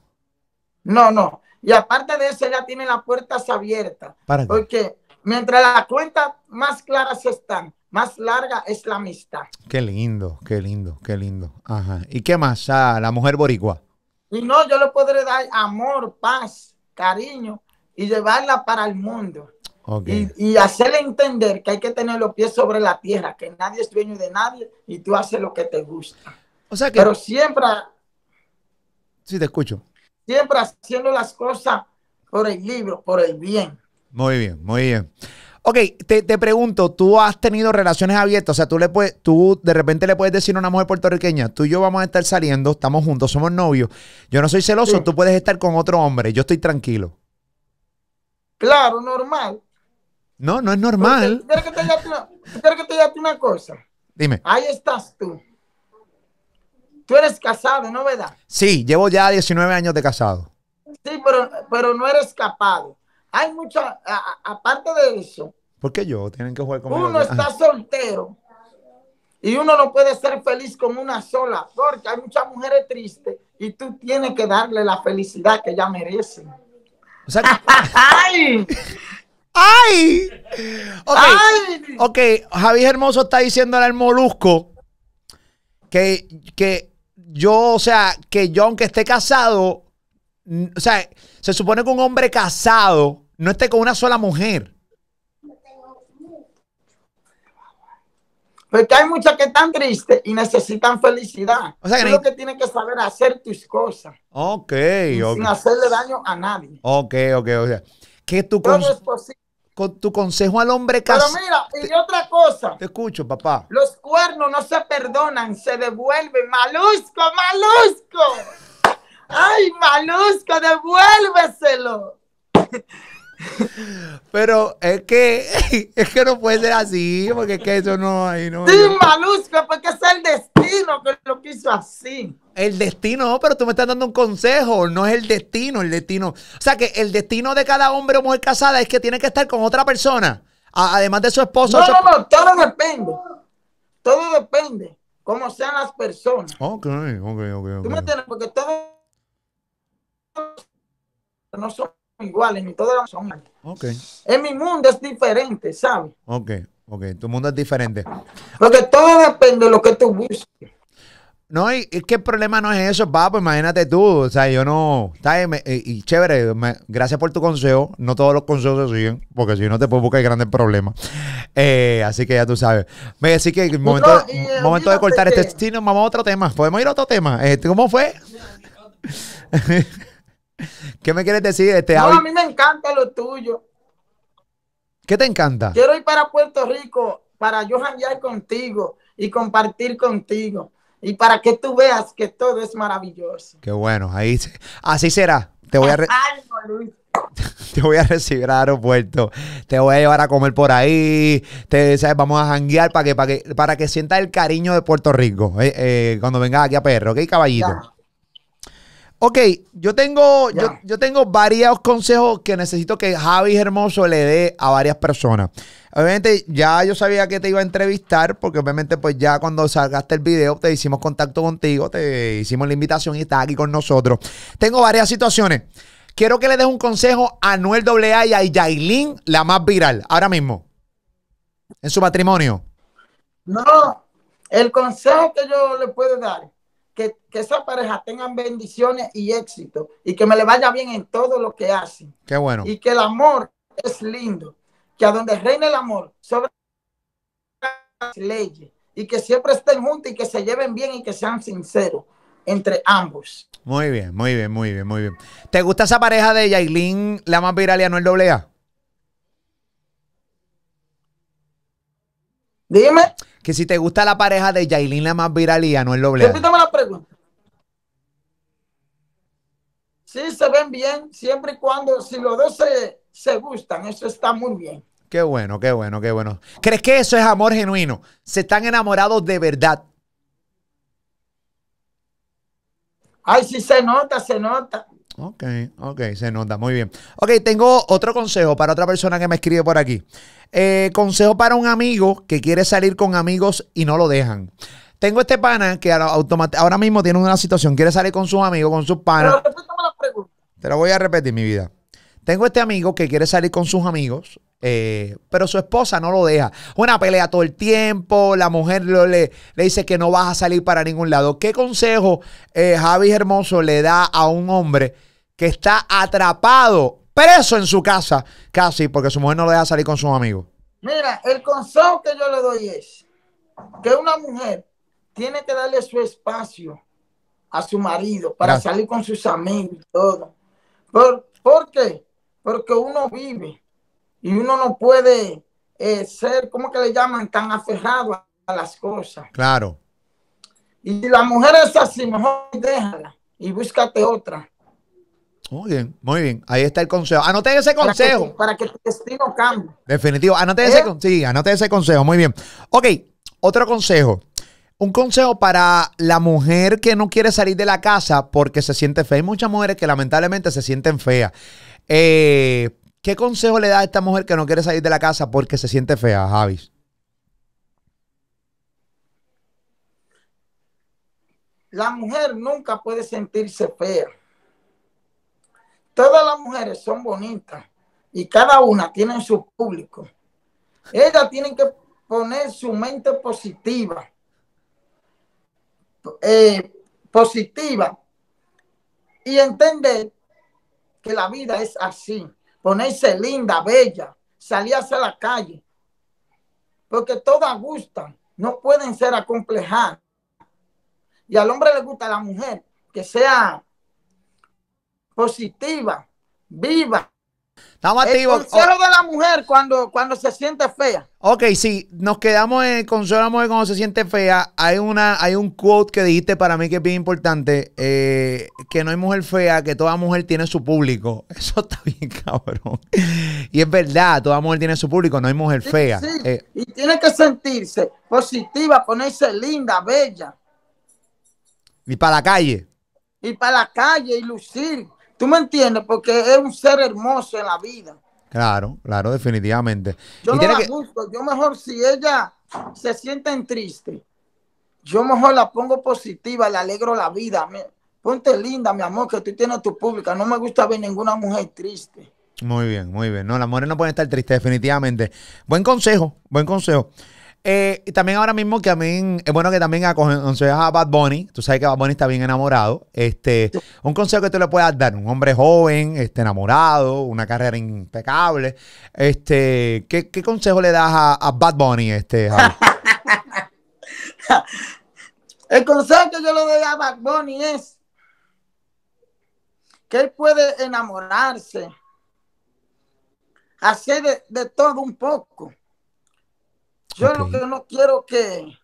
No, no. Y aparte de eso, ella tiene las puertas abiertas. Porque mientras las cuentas más claras están, más larga es la amistad. Qué lindo, qué lindo, qué lindo. Ajá. ¿Y qué más? Ah, la mujer boricua. Y no, yo le podré dar amor, paz, cariño y llevarla para el mundo. Y, hacerle entender que hay que tener los pies sobre la tierra, que nadie es dueño de nadie y tú haces lo que te gusta. Pero siempre... Sí, te escucho. Siempre haciendo las cosas por el libro, por el bien. Muy bien, muy bien. Ok, te, pregunto, tú has tenido relaciones abiertas, o sea, tú le puedes, tú de repente le puedes decir a una mujer puertorriqueña, tú y yo vamos a estar saliendo, estamos juntos, somos novios, yo no soy celoso, tú puedes estar con otro hombre, yo estoy tranquilo. Claro, normal. No, no es normal. Quiero que te diga una cosa? Dime. Ahí estás tú. Tú eres casado, ¿no, verdad? Sí, llevo ya 19 años de casado. Sí, pero, no eres capado. Hay mucha, aparte de eso, porque yo? Tienen que jugar como Uno está soltero y uno no puede ser feliz con una sola, porque hay muchas mujeres tristes y tú tienes que darle la felicidad que ella merece. O ¡Ay! ¡Ay! Ok, Javier Hermoso está diciéndole al molusco que, que yo, o sea, que yo aunque esté casado, o sea, se supone que un hombre casado no esté con una sola mujer. Porque hay muchas que están tristes y necesitan felicidad. O sea, lo que tienen que saber hacer tus cosas. Ok, ok. Sin hacerle daño a nadie. Ok, ok, o sea. Que tu, con... tu consejo al hombre casado. Pero mira, y otra cosa. Te escucho, papá. Los cuernos no se perdonan, se devuelven. ¡Malusco, malusco! ¡Ay, malusco, devuélveselo! Pero es que, es que no puede ser así, porque es que eso no hay. No, porque pues, es el destino que lo quiso así. El destino, pero tú me estás dando un consejo, no es el destino, el destino. O sea que el destino de cada hombre o mujer casada es que tiene que estar con otra persona, además de su esposo. No, no, todo depende. Todo depende, cómo sean las personas. Ok, ok, ok. Tú me entiendes, porque todos no son iguales, ni todas las iguales. En mi mundo es diferente, ¿sabes? Ok, ok, tu mundo es diferente. Porque todo depende de lo que tú busques. No, y es problema no es eso, papá Imagínate tú. O sea, yo no. Está y, chévere, gracias por tu consejo. No todos los consejos se siguen, porque si no te puedo buscar grandes problemas. así que ya tú sabes. Me que momento, momento de cortar este. destino vamos a otro tema. Podemos ir a otro tema. ¿Cómo fue? ¿Qué me quieres decir? Este, a mí me encanta lo tuyo. ¿Qué te encanta? Quiero ir para Puerto Rico para yo janguear contigo y compartir contigo. Y para que tú veas que todo es maravilloso. Qué bueno, ahí así será. Te voy a te a recibir al aeropuerto, te voy a llevar a comer por ahí, te, vamos a janguear para que, para que, para que sientas el cariño de Puerto Rico eh, eh, cuando vengas aquí a Perro, ¿ok, caballito? Ok, yo tengo, yo, tengo varios consejos que necesito que Javi Hermoso le dé a varias personas. Obviamente, ya yo sabía que te iba a entrevistar, porque obviamente, pues ya cuando salgaste el video, te hicimos contacto contigo, te hicimos la invitación y estás aquí con nosotros. Tengo varias situaciones. Quiero que le des un consejo a Noel AA y a Yailin, la más viral, ahora mismo, en su matrimonio. No, el consejo que yo le puedo dar esa pareja tengan bendiciones y éxito y que me le vaya bien en todo lo que hacen. Qué bueno. Y que el amor es lindo, que a donde reina el amor sobre las leyes y que siempre estén juntos y que se lleven bien y que sean sinceros entre ambos. Muy bien, muy bien, muy bien, muy bien. ¿Te gusta esa pareja de Yailin, la más viral y Anuel A? Dime. Que si te gusta la pareja de Yailin, la más viral y Anuel Doblea. Repítame la pregunta. Sí, se ven bien, siempre y cuando, si los dos se, gustan, eso está muy bien. Qué bueno, qué bueno, qué bueno. ¿Crees que eso es amor genuino? ¿Se están enamorados de verdad? Ay, sí, se nota, se nota. Ok, ok, se nota, muy bien. Ok, tengo otro consejo para otra persona que me escribe por aquí. Eh, consejo para un amigo que quiere salir con amigos y no lo dejan. Tengo este pana que ahora mismo tiene una situación, quiere salir con sus amigos, con sus panas. Te lo voy a repetir, mi vida. Tengo este amigo que quiere salir con sus amigos, eh, pero su esposa no lo deja. Una pelea todo el tiempo, la mujer le, le, dice que no vas a salir para ningún lado. ¿Qué consejo eh, Javi Hermoso le da a un hombre que está atrapado, preso en su casa, casi, porque su mujer no lo deja salir con sus amigos? Mira, el consejo que yo le doy es que una mujer tiene que darle su espacio a su marido para salir con sus amigos y todo. ¿Por, qué? Porque uno vive y uno no puede eh, ser, ¿cómo que le llaman? Tan aferrado a, las cosas. Claro. Y la mujer es así, mejor déjala y búscate otra. Muy bien, muy bien. Ahí está el consejo. Anote ese consejo. Para que, el destino cambie. Definitivo. Anote ese ¿Eh? consejo. sí, anote ese consejo. Muy bien. Ok, otro consejo. Un consejo para la mujer que no quiere salir de la casa porque se siente fea. Hay muchas mujeres que lamentablemente se sienten feas. Eh, ¿Qué consejo le da a esta mujer que no quiere salir de la casa porque se siente fea, Javis? La mujer nunca puede sentirse fea. Todas las mujeres son bonitas y cada una tiene su público. Ellas tienen que poner su mente positiva eh, positiva y entender que la vida es así, ponerse linda, bella, salir a la calle, porque todas gustan, no pueden ser acomplejadas. Y al hombre le gusta a la mujer que sea positiva, viva, el consejo de la mujer cuando, cuando se siente fea. Ok, sí, nos quedamos en el consejo de la mujer cuando se siente fea. Hay, una, hay un quote que dijiste para mí que es bien importante, eh, que no hay mujer fea, que toda mujer tiene su público. Eso está bien, cabrón. Y es verdad, toda mujer tiene su público, no hay mujer fea. Eh, y tiene que sentirse positiva, ponerse linda, bella. Y para la calle. Y para la calle y lucir. ¿Tú me entiendes? Porque es un ser hermoso en la vida. Claro, claro, definitivamente. Yo no la gusto. Yo mejor si ella se siente triste, yo mejor la pongo positiva, le alegro la vida. Ponte linda, mi amor, que tú tienes tu pública. No me gusta ver ninguna mujer triste. Muy bien, muy bien. No, las mujeres no pueden estar tristes, definitivamente. Buen consejo, buen consejo. Eh, y también ahora mismo que a mí es bueno que también aconsejas a Bad Bunny, tú sabes que Bad Bunny está bien enamorado, este, un consejo que tú le puedas dar, un hombre joven, este, enamorado, una carrera impecable, este, ¿qué, consejo le das a, Bad Bunny, este, El consejo que yo le doy a Bad Bunny es que él puede enamorarse, hacer de todo un poco yo lo que no quiero que,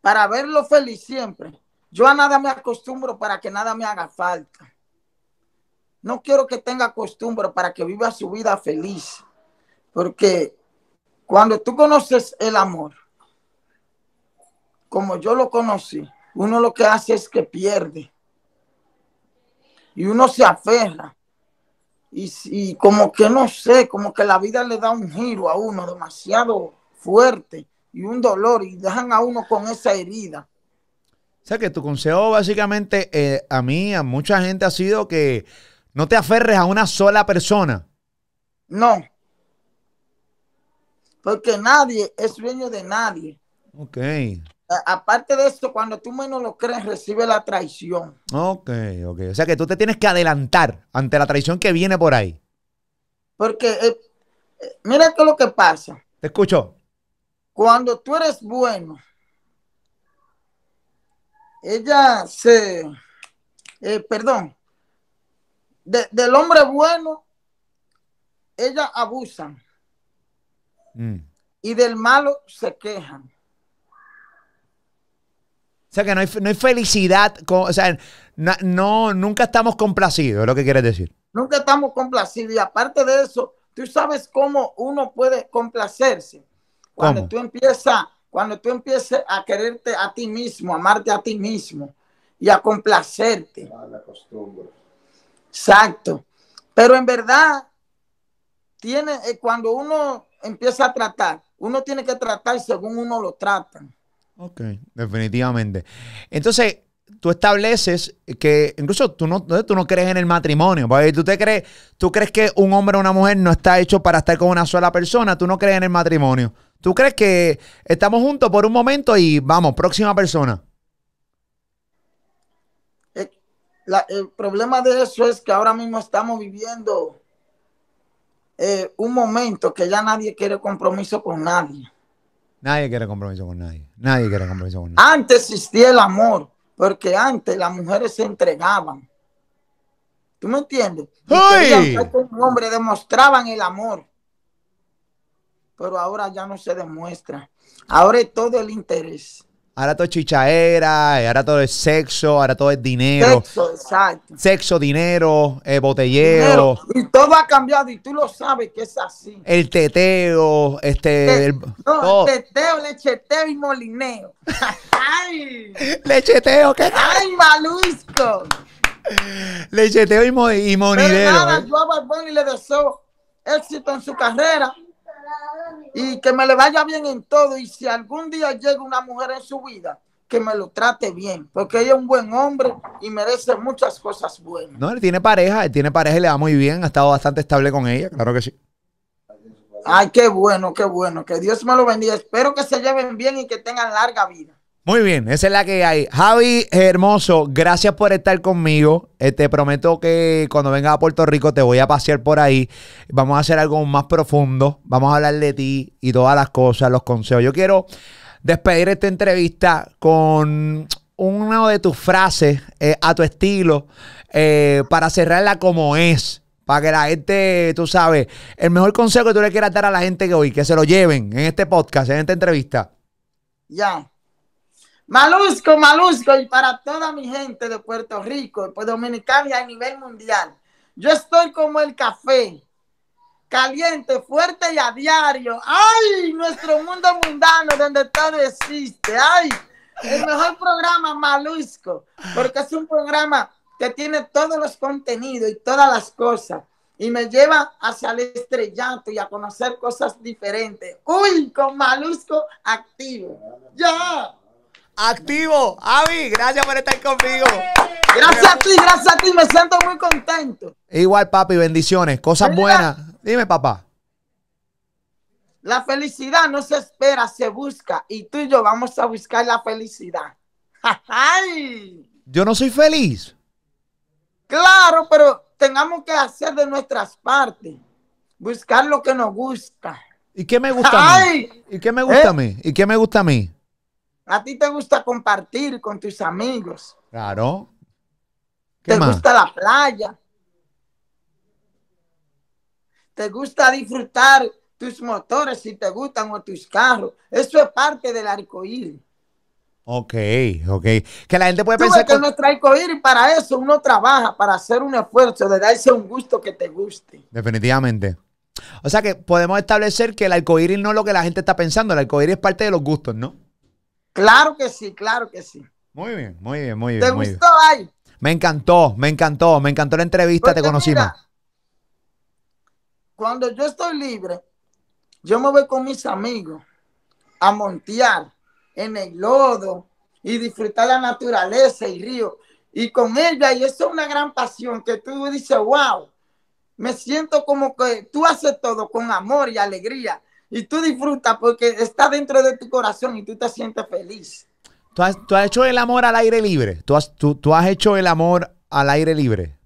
para verlo feliz siempre, yo a nada me acostumbro para que nada me haga falta. No quiero que tenga costumbre para que viva su vida feliz, porque cuando tú conoces el amor, como yo lo conocí, uno lo que hace es que pierde. Y uno se aferra. Y, y, como que no sé, como que la vida le da un giro a uno demasiado fuerte y un dolor y dejan a uno con esa herida. O sea que tu consejo básicamente eh, a mí, a mucha gente ha sido que no te aferres a una sola persona. No. Porque nadie es dueño de nadie. Ok. aparte de esto, cuando tú menos lo crees, recibe la traición. Ok, ok. O sea que tú te tienes que adelantar ante la traición que viene por ahí. Porque, eh, eh, mira qué es lo que pasa. Te escucho. Cuando tú eres bueno, ella se, eh, perdón, del hombre bueno, ella abusan. Mm. Y del malo se quejan. O sea que no hay, felicidad, o sea, no, nunca estamos complacidos, es lo que quieres decir. Nunca estamos complacidos. Y aparte de eso, tú sabes cómo uno puede complacerse. Cuando tú empiezas, cuando tú empieces a quererte a ti mismo, amarte a ti mismo y a complacerte. Ah, Exacto. Pero en verdad, tiene, eh, cuando uno empieza a tratar, uno tiene que tratar según uno lo trata. Ok, definitivamente. Entonces, tú estableces que incluso tú no, tú no crees en el matrimonio. ¿Tú, te crees, tú crees que un hombre o una mujer no está hecho para estar con una sola persona. Tú no crees en el matrimonio. ¿Tú crees que estamos juntos por un momento y vamos, próxima persona? Eh, el problema de eso es que ahora mismo estamos viviendo eh, un momento que ya nadie quiere compromiso con nadie. Nadie quiere compromiso con nadie. Nadie quiere compromiso con nadie. Antes existía el amor, porque antes las mujeres se entregaban. ¿Tú me entiendes? Y hombre demostraban el amor pero ahora ya no se demuestra. Ahora es todo el interés. Ahora todo es chichaera, eh, ahora todo es sexo, ahora todo es dinero. Sexo, exacto. Sexo, dinero, eh, botellero. Y todo ha cambiado y tú lo sabes que es así. El teteo, este... No, el, no, todo. teteo, lecheteo y molineo. ¡Ay! ¡Lecheteo, qué ¡Ay, malusco! Lecheteo y, y molineo. Pero nada, eh. yo a Barbón y le deseo éxito en su carrera. Y que me le vaya bien en todo. Y si algún día llega una mujer en su vida, que me lo trate bien, porque ella es un buen hombre y merece muchas cosas buenas. No, él tiene pareja, él tiene pareja y le va muy bien, ha estado bastante estable con ella, claro que sí. Ay, qué bueno, qué bueno, que Dios me lo bendiga. Espero que se lleven bien y que tengan larga vida. Muy bien, esa es la que hay. Javi Hermoso, gracias por estar conmigo. Eh, te prometo que cuando venga a Puerto Rico te voy a pasear por ahí. Vamos a hacer algo más profundo. Vamos a hablar de ti y todas las cosas, los consejos. Yo quiero despedir esta entrevista con una de tus frases eh, a tu estilo eh, para cerrarla como es. Para que la gente, tú sabes, el mejor consejo que tú le quieras dar a la gente que hoy, que se lo lleven en este podcast, en esta entrevista. Ya. Malusco, Malusco, y para toda mi gente de Puerto Rico, pues dominicana y a nivel mundial. Yo estoy como el café, caliente, fuerte y a diario. ¡Ay! Nuestro mundo mundano donde todo existe. ¡Ay! El mejor programa, Malusco, porque es un programa que tiene todos los contenidos y todas las cosas y me lleva a salir estrellato y a conocer cosas diferentes. Uy, con Malusco activo. Ya activo. Avi, gracias por estar conmigo. Gracias a ti, gracias a ti, me siento muy contento. Igual, papi, bendiciones, cosas buenas. Dime, papá. La felicidad no se espera, se busca. Y tú y yo vamos a buscar la felicidad. ¡Ay! Yo no soy feliz. Claro, pero tengamos que hacer de nuestras partes. Buscar lo que nos gusta. ¿Y qué me gusta a mí? ¿Y qué me gusta a mí? ¿Y qué me gusta a mí? A ti te gusta compartir con tus amigos. Claro. te gusta la playa. Te gusta disfrutar tus motores si te gustan o tus carros. Eso es parte del arcoíris. Ok, ok. Que la gente puede pensar que con... nuestro arcoíris para eso uno trabaja, para hacer un esfuerzo, de darse un gusto que te guste. Definitivamente. O sea que podemos establecer que el arcoíris no es lo que la gente está pensando, el arcoíris es parte de los gustos, ¿no? Claro que sí, claro que sí. Muy bien, muy bien, muy bien. ¿Te gustó, Me encantó, me encantó, me encantó la entrevista, te conocimos. Mira, cuando yo estoy libre, yo me voy con mis amigos a montear en el lodo y disfrutar la naturaleza y río. Y con ella, y eso es una gran pasión que tú dices, wow, me siento como que tú haces todo con amor y alegría y tú disfrutas porque está dentro de tu corazón y tú te sientes feliz. ¿Tú has, hecho el amor al aire libre? ¿Tú has, hecho el amor al aire libre?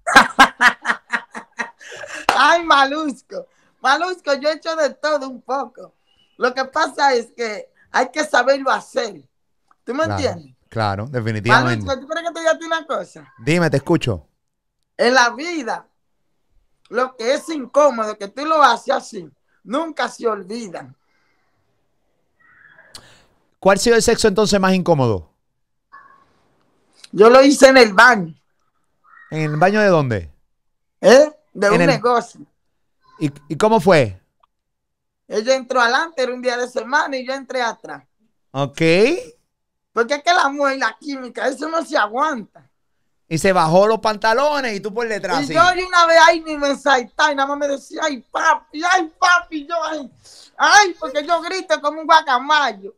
Ay, Malusco. Malusco, yo he hecho de todo un poco. Lo que pasa es que hay que saberlo hacer. ¿Tú me entiendes? Claro, definitivamente. Malusco, ¿tú crees que te diga una cosa? Dime, te escucho. En la vida, lo que es incómodo, que tú lo haces así, nunca se olvidan. ¿Cuál ha sido el sexo entonces más incómodo? Yo lo hice en el baño. ¿En el baño de dónde? ¿Eh? De un negocio. ¿Y, cómo fue? Ella eh, entró adelante, era un día de semana, y yo entré atrás. Ok. Porque es que la mujer la química, eso no se aguanta. Y se bajó los pantalones y tú por detrás. Y yo una vez ahí ni me ensaitaba y nada más me decía, ay papi, ay papi, yo, ay, porque yo grito como un guacamayo.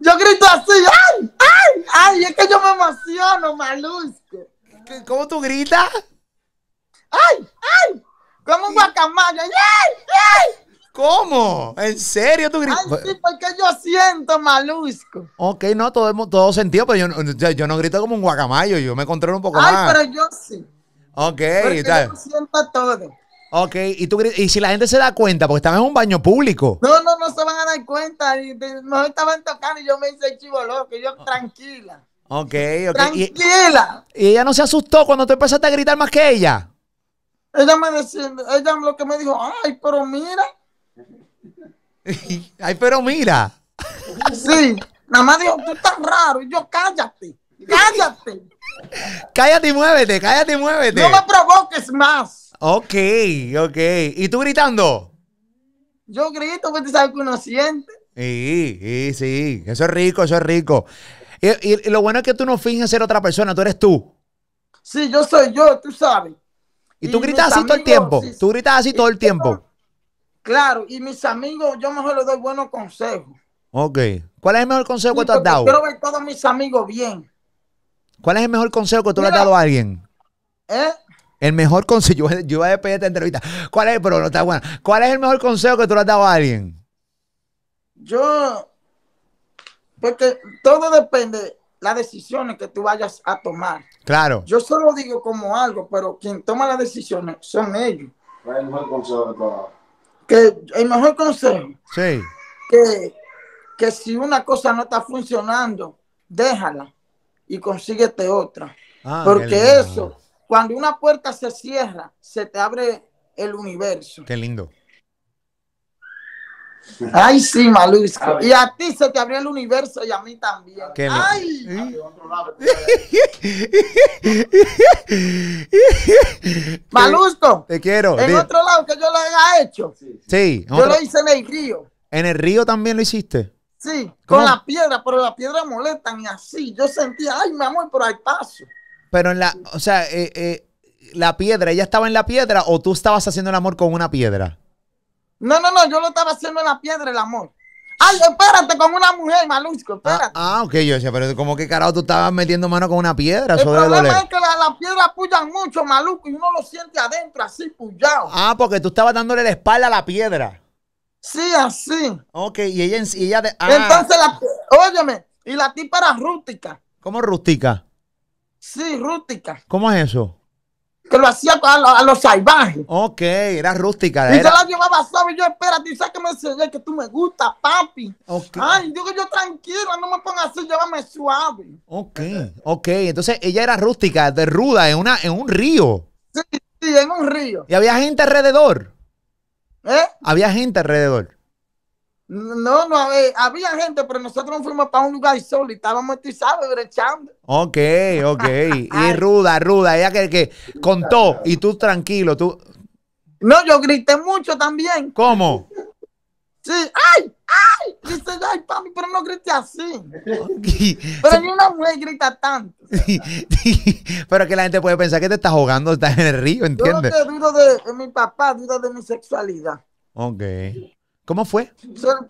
yo grito así, ay, ay, ay, es que yo me emociono, malusco. ¿Cómo tú gritas? Ay, ay, como un guacamayo, ay. ¿Cómo? ¿En serio tú gritas? Ay, sí, porque yo siento malusco. Ok, no, todo, todo sentido, pero yo, no grito como un guacamayo, yo me controlo un poco más. Ay, pero yo sí. Ok, tal. Yo siento todo. Ok, ¿Y, tú, y si la gente se da cuenta, porque estaban en un baño público. No, no, no se van a dar cuenta. nos estaban tocando y yo me hice chivo loco, yo ah. tranquila. Ok, ok. Tranquila. ¿Y, ¿Y, ella no se asustó cuando tú empezaste a gritar más que ella? Ella me decía, ella lo que me dijo, ay, pero mira, Ay, pero mira. Sí, nada más dijo, tú estás raro. Y yo, cállate, cállate. cállate y muévete, cállate y muévete. No me provoques más. Ok, ok. ¿Y tú gritando? Yo grito porque sabes que uno siente. Sí, sí, sí. Eso es rico, eso es rico. Y, lo bueno es que tú no finges ser otra persona, tú eres tú. Sí, yo soy yo, tú sabes. Y, tú gritas así todo el tiempo. tú gritas así todo el tiempo. Claro, y mis amigos, yo mejor les doy buenos consejos. Ok. ¿Cuál es el mejor consejo que tú has dado? Quiero ver todos mis amigos bien. ¿Cuál es el mejor consejo que tú le has dado a alguien? ¿Eh? El mejor consejo, yo, voy a despedir esta entrevista. ¿Cuál es, pero no está ¿Cuál es el mejor consejo que tú le has dado a alguien? Yo, porque todo depende de las decisiones que tú vayas a tomar. Claro. Yo solo digo como algo, pero quien toma las decisiones son ellos. ¿Cuál es el mejor consejo que tú has dado? que el mejor consejo, sí. que, que si una cosa no está funcionando, déjala y consíguete otra. Ah, Porque eso, cuando una puerta se cierra, se te abre el universo. Qué lindo. Ay, sí, Malusco. Y a ti se te abrió el universo y a mí también. ¡Ay! Malusco. Te quiero. En otro lado que yo lo haya hecho. Sí. yo lo hice en el río. ¿En el río también lo hiciste? Sí, con la piedra, pero la piedra molesta y así. Yo sentía, ay, mi amor, pero hay paso. Pero en la, o sea, eh, eh, la piedra, ¿ella estaba en la piedra o tú estabas haciendo el amor con una piedra? No, no, no, yo lo estaba haciendo en la piedra, el amor. Ay, espérate, con una mujer, maluco, ah, espérate. Ah, ok, yo decía, pero como que carajo tú estabas metiendo mano con una piedra. El problema es que las piedras pullan mucho, Maluco, y uno lo siente adentro, así pullado. Ah, porque tú estabas dándole la espalda a la piedra. Sí, así. Ok, y ella... Y ella ah. Entonces, la, óyeme, y la tipa era rústica. ¿Cómo rústica? Sí, rústica. ¿Cómo es eso? que lo hacía a, los salvajes. Ok, era rústica. Y era... la llevaba suave, yo tú ¿sabes que me enseñé que tú me gustas, papi? Okay. Ay, digo yo tranquila, no me pongas así, llévame suave. Ok, ok, entonces ella era rústica, de ruda, en, una, en un río. Sí, sí, en un río. ¿Y había gente alrededor? ¿Eh? Había gente alrededor. No, no, eh, había gente, pero nosotros nos fuimos para un lugar solo y estábamos, tú brechando. Ok, ok. y ruda, ruda, ella que, que contó y tú tranquilo, tú. No, yo grité mucho también. ¿Cómo? Sí, ¡ay! ¡ay! Dice, ay, papi, pero no grité así. Pero ni una mujer grita tanto. Pero que la gente puede pensar que te estás jugando, estás en el río, ¿entiendes? Yo dudo de, de mi papá, dudo de mi sexualidad. Ok. ¿Cómo fue?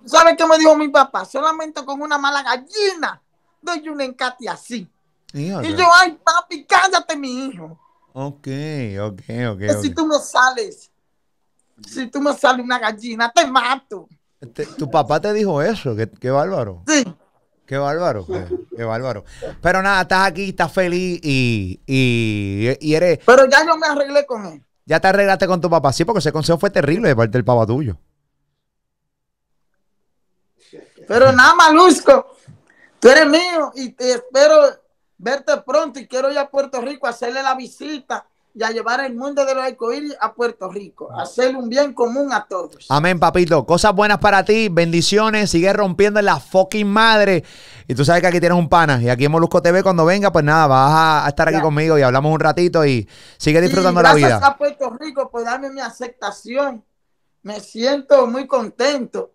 ¿Sabes qué me dijo mi papá? Solamente con una mala gallina doy un encate así. Y yo, ay, papi, cállate, mi hijo. Ok, ok, ok. si tú no sales, si tú no sales una gallina, te mato. tu papá te dijo eso, qué, bárbaro. Sí. Qué bárbaro, pues, qué, bárbaro. Pero nada, estás aquí, estás feliz y, y, eres. Pero ya yo me arreglé con él. Ya te arreglaste con tu papá, sí, porque ese consejo fue terrible de parte del papá tuyo. Pero nada, Malusco, tú eres mío y te espero verte pronto y quiero ir a Puerto Rico a hacerle la visita y a llevar el mundo de los arcoíris a Puerto Rico, ah. hacerle un bien común a todos. Amén, papito. Cosas buenas para ti, bendiciones, sigue rompiendo la fucking madre. Y tú sabes que aquí tienes un pana y aquí en Molusco TV cuando venga, pues nada, vas a estar aquí conmigo y hablamos un ratito y sigue disfrutando la vida. Gracias a Puerto Rico por darme mi aceptación. Me siento muy contento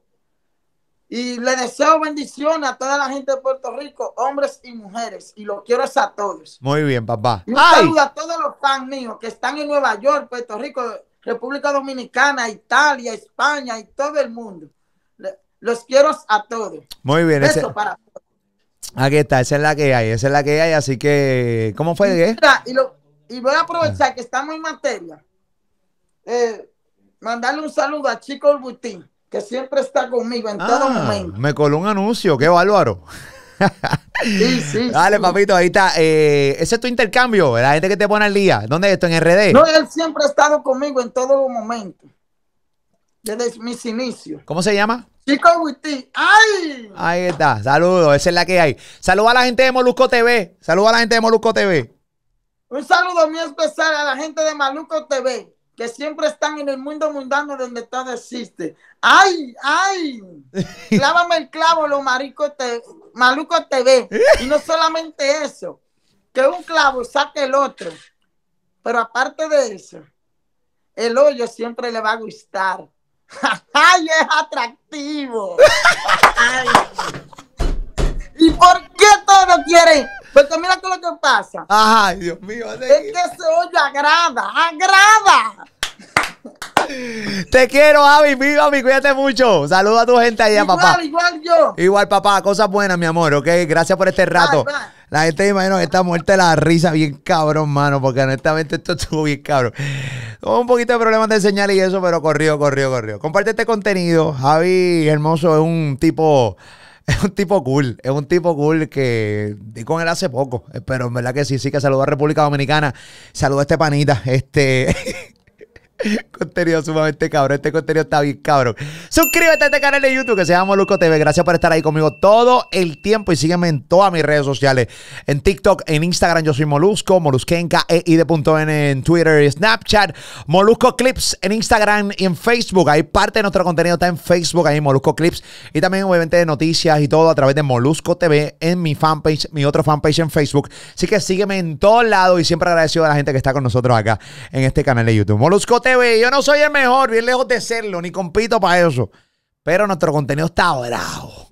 y le deseo bendición a toda la gente de Puerto Rico, hombres y mujeres, y los quiero a todos. Muy bien, papá. un saludo a todos los fans míos que están en Nueva York, Puerto Rico, República Dominicana, Italia, España y todo el mundo. Los quiero a todos. Muy bien. Eso para todos. Aquí está, esa es la que hay, esa es la que hay, así que, ¿cómo fue? Y, voy a aprovechar ah. que estamos en materia. Eh, mandarle un saludo a Chico Urbutín que siempre está conmigo en todo ah, momento. Me coló un anuncio, qué bárbaro. Sí, sí. Dale, papito, ahí está. Eh, ese es tu intercambio, la gente que te pone al día. ¿Dónde es esto? ¿En RD? No, él siempre ha estado conmigo en todo momento momentos. Desde mis inicios. ¿Cómo se llama? Chico Witty. ¡Ay! Ahí está. Saludos, esa es la que hay. Saludos a la gente de Molusco TV. Saludos a la gente de Molusco TV. Un saludo muy especial a la gente de Maluco TV que siempre están en el mundo mundano donde todo existe. ¡Ay, ay! Clávame el clavo, lo marico te, maluco te ve. Y no solamente eso, que un clavo saque el otro. Pero aparte de eso, el hoyo siempre le va a gustar. ¡Ay, es atractivo! ¿Y por qué todos quieren pero pues mira tú lo que pasa. Ay, Dios mío. Es que ese oye agrada, agrada. Te quiero, Avi, viva, Avi, cuídate mucho. Saluda a tu gente allá, igual, papá. Igual, yo. Igual, papá, cosas buenas, mi amor, ¿ok? Gracias por este rato. La gente, me imagino esta muerte muerta la risa, bien cabrón, mano, porque honestamente esto estuvo bien cabrón. Tuvo un poquito de problemas de señal y eso, pero corrió, corrió, corrió. Comparte este contenido. Javi, hermoso, es un tipo es un tipo cool, es un tipo cool que di con él hace poco, eh, pero en verdad que sí, sí que saludo a República Dominicana, saludo a este panita, este... contenido sumamente cabrón. Este contenido está bien cabrón. Suscríbete a este canal de YouTube que se llama Moluco TV. Gracias por estar ahí conmigo todo el tiempo y sígueme en todas mis redes sociales. En TikTok, en Instagram, yo soy Molusco, Molusquenca, EID.n en Twitter y Snapchat. Molusco Clips en Instagram y en Facebook. Ahí parte de nuestro contenido está en Facebook, ahí Molusco Clips. Y también obviamente de noticias y todo a través de Molusco TV en mi fanpage, mi otro fanpage en Facebook. Así que sígueme en todos lados y siempre agradecido a la gente que está con nosotros acá en este canal de YouTube. Molusco TV yo no soy el mejor, bien lejos de serlo, ni compito para eso. Pero nuestro contenido está bravo.